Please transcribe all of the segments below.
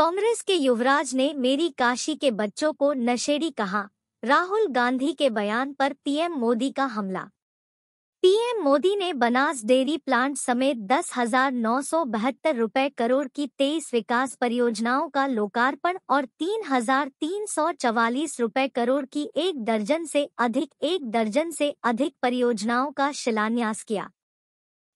कांग्रेस के युवराज ने मेरी काशी के बच्चों को नशेड़ी कहा राहुल गांधी के बयान पर पीएम मोदी का हमला पीएम मोदी ने बनास डेयरी प्लांट समेत दस हजार नौ सौ बहत्तर रुपए करोड़ की तेईस विकास परियोजनाओं का लोकार्पण और तीन हजार तीन सौ चवालीस रुपए करोड़ की एक दर्जन से अधिक एक दर्जन से अधिक परियोजनाओं का शिलान्यास किया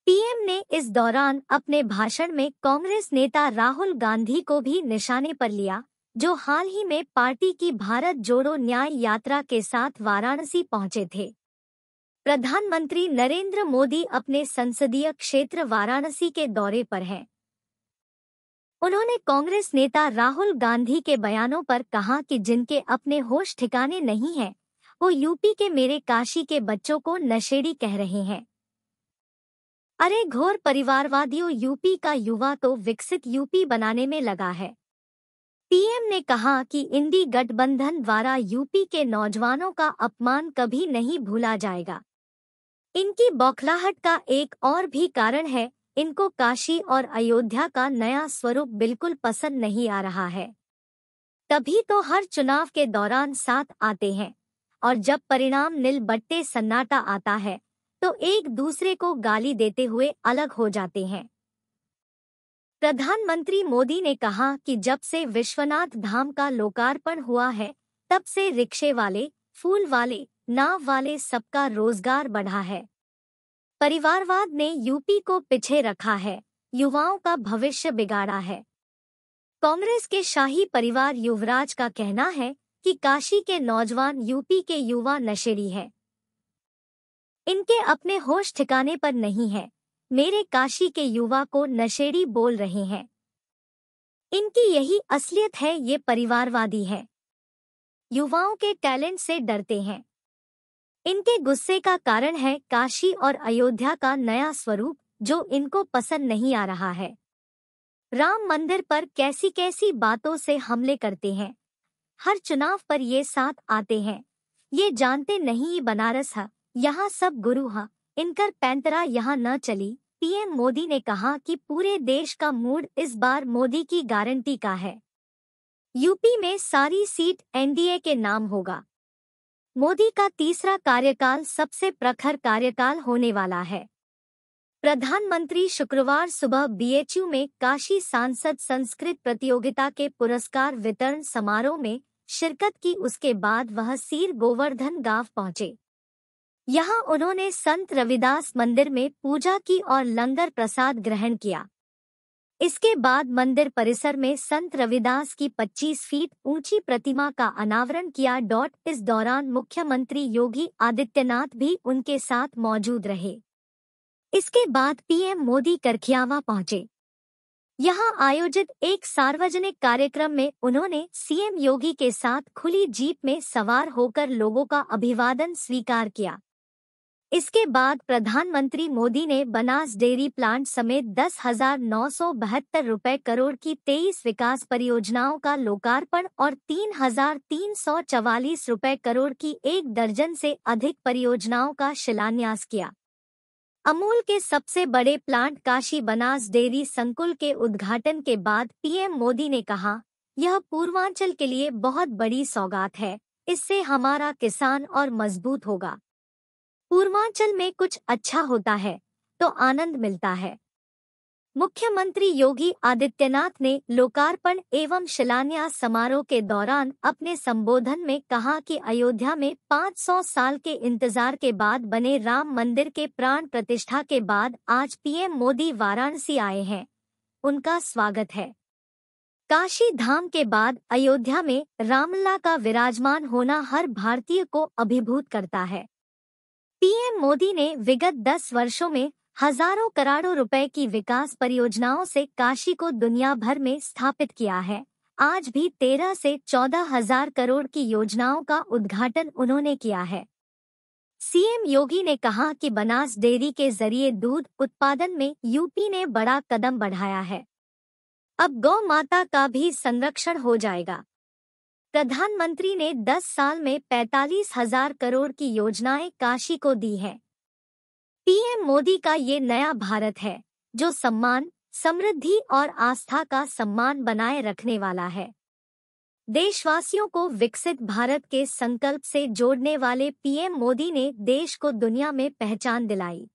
पीएम ने इस दौरान अपने भाषण में कांग्रेस नेता राहुल गांधी को भी निशाने पर लिया जो हाल ही में पार्टी की भारत जोड़ो न्याय यात्रा के साथ वाराणसी पहुंचे थे प्रधानमंत्री नरेंद्र मोदी अपने संसदीय क्षेत्र वाराणसी के दौरे पर हैं उन्होंने कांग्रेस नेता राहुल गांधी के बयानों पर कहा कि जिनके अपने होश ठिकाने नहीं हैं वो यूपी के मेरे काशी के बच्चों को नशेड़ी कह रहे हैं अरे घोर परिवारवादियों यूपी का युवा तो विकसित यूपी बनाने में लगा है पीएम ने कहा कि इंडी गठबंधन द्वारा यूपी के नौजवानों का अपमान कभी नहीं भूला जाएगा इनकी बौखलाहट का एक और भी कारण है इनको काशी और अयोध्या का नया स्वरूप बिल्कुल पसंद नहीं आ रहा है तभी तो हर चुनाव के दौरान साथ आते हैं और जब परिणाम निल बट्टे सन्नाटा आता है तो एक दूसरे को गाली देते हुए अलग हो जाते हैं प्रधानमंत्री मोदी ने कहा कि जब से विश्वनाथ धाम का लोकार्पण हुआ है तब से रिक्शे वाले फूल वाले नाव वाले सबका रोजगार बढ़ा है परिवारवाद ने यूपी को पीछे रखा है युवाओं का भविष्य बिगाड़ा है कांग्रेस के शाही परिवार युवराज का कहना है कि काशी के नौजवान यूपी के युवा नशेड़ी हैं इनके अपने होश ठिकाने पर नहीं है मेरे काशी के युवा को नशेड़ी बोल रहे हैं इनकी यही असलियत है ये परिवारवादी है युवाओं के टैलेंट से डरते हैं इनके गुस्से का कारण है काशी और अयोध्या का नया स्वरूप जो इनको पसंद नहीं आ रहा है राम मंदिर पर कैसी कैसी बातों से हमले करते हैं हर चुनाव पर ये साथ आते हैं ये जानते नहीं बनारस है यहाँ सब गुरु हैं इनकर पैंतरा यहाँ न चली पीएम मोदी ने कहा कि पूरे देश का मूड इस बार मोदी की गारंटी का है यूपी में सारी सीट एनडीए के नाम होगा मोदी का तीसरा कार्यकाल सबसे प्रखर कार्यकाल होने वाला है प्रधानमंत्री शुक्रवार सुबह बीएचयू में काशी सांसद संस्कृत प्रतियोगिता के पुरस्कार वितरण समारोह में शिरकत की उसके बाद वह सीर गोवर्धन गांव पहुंचे यहाँ उन्होंने संत रविदास मंदिर में पूजा की और लंगर प्रसाद ग्रहण किया इसके बाद मंदिर परिसर में संत रविदास की 25 फीट ऊंची प्रतिमा का अनावरण किया डॉट इस दौरान मुख्यमंत्री योगी आदित्यनाथ भी उनके साथ मौजूद रहे इसके बाद पीएम मोदी करखियावा पहुंचे यहां आयोजित एक सार्वजनिक कार्यक्रम में उन्होंने सीएम योगी के साथ खुली जीप में सवार होकर लोगों का अभिवादन स्वीकार किया इसके बाद प्रधानमंत्री मोदी ने बनास डेयरी प्लांट समेत दस हजार नौ सौ बहत्तर रूपए करोड़ की तेईस विकास परियोजनाओं का लोकार्पण और तीन हजार तीन सौ चवालीस रूपए करोड़ की एक दर्जन से अधिक परियोजनाओं का शिलान्यास किया अमूल के सबसे बड़े प्लांट काशी बनास डेयरी संकुल के उद्घाटन के बाद पीएम मोदी ने कहा यह पूर्वांचल के लिए बहुत बड़ी सौगात है इससे हमारा किसान और मजबूत होगा पूर्वांचल में कुछ अच्छा होता है तो आनंद मिलता है मुख्यमंत्री योगी आदित्यनाथ ने लोकार्पण एवं शिलान्यास समारोह के दौरान अपने संबोधन में कहा कि अयोध्या में 500 साल के इंतजार के बाद बने राम मंदिर के प्राण प्रतिष्ठा के बाद आज पीएम मोदी वाराणसी आए हैं उनका स्वागत है काशी धाम के बाद अयोध्या में रामला का विराजमान होना हर भारतीय को अभिभूत करता है पीएम मोदी ने विगत दस वर्षों में हजारों करोड़ों रुपए की विकास परियोजनाओं से काशी को दुनिया भर में स्थापित किया है आज भी तेरह से चौदह हजार करोड़ की योजनाओं का उद्घाटन उन्होंने किया है सीएम योगी ने कहा कि बनास डेयरी के जरिए दूध उत्पादन में यूपी ने बड़ा कदम बढ़ाया है अब गौ माता का भी संरक्षण हो जाएगा प्रधानमंत्री ने 10 साल में पैतालीस हजार करोड़ की योजनाएं काशी को दी है पीएम मोदी का ये नया भारत है जो सम्मान समृद्धि और आस्था का सम्मान बनाए रखने वाला है देशवासियों को विकसित भारत के संकल्प से जोड़ने वाले पीएम मोदी ने देश को दुनिया में पहचान दिलाई